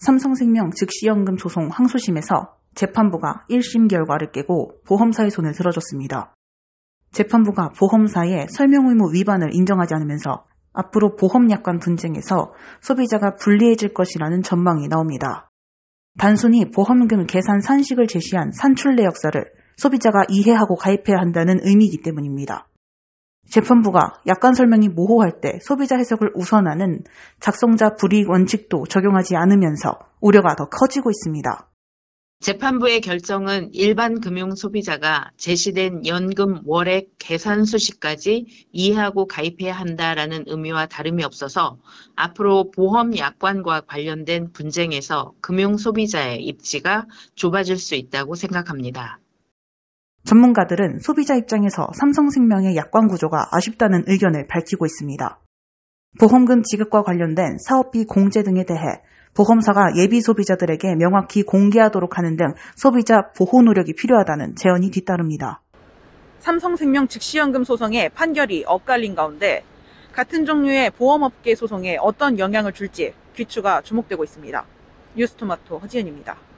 삼성생명 즉시연금 소송 항소심에서 재판부가 1심 결과를 깨고 보험사의 손을 들어줬습니다. 재판부가 보험사의 설명 의무 위반을 인정하지 않으면서 앞으로 보험약관 분쟁에서 소비자가 불리해질 것이라는 전망이 나옵니다. 단순히 보험금 계산 산식을 제시한 산출내 역사를 소비자가 이해하고 가입해야 한다는 의미이기 때문입니다. 재판부가 약관 설명이 모호할 때 소비자 해석을 우선하는 작성자 불이익 원칙도 적용하지 않으면서 우려가 더 커지고 있습니다. 재판부의 결정은 일반 금융 소비자가 제시된 연금 월액 계산 수식까지 이해하고 가입해야 한다라는 의미와 다름이 없어서 앞으로 보험 약관과 관련된 분쟁에서 금융 소비자의 입지가 좁아질 수 있다고 생각합니다. 전문가들은 소비자 입장에서 삼성생명의 약관 구조가 아쉽다는 의견을 밝히고 있습니다. 보험금 지급과 관련된 사업비 공제 등에 대해 보험사가 예비 소비자들에게 명확히 공개하도록 하는 등 소비자 보호 노력이 필요하다는 제언이 뒤따릅니다. 삼성생명 즉시연금 소송의 판결이 엇갈린 가운데 같은 종류의 보험업계 소송에 어떤 영향을 줄지 귀추가 주목되고 있습니다. 뉴스토마토 허지은입니다.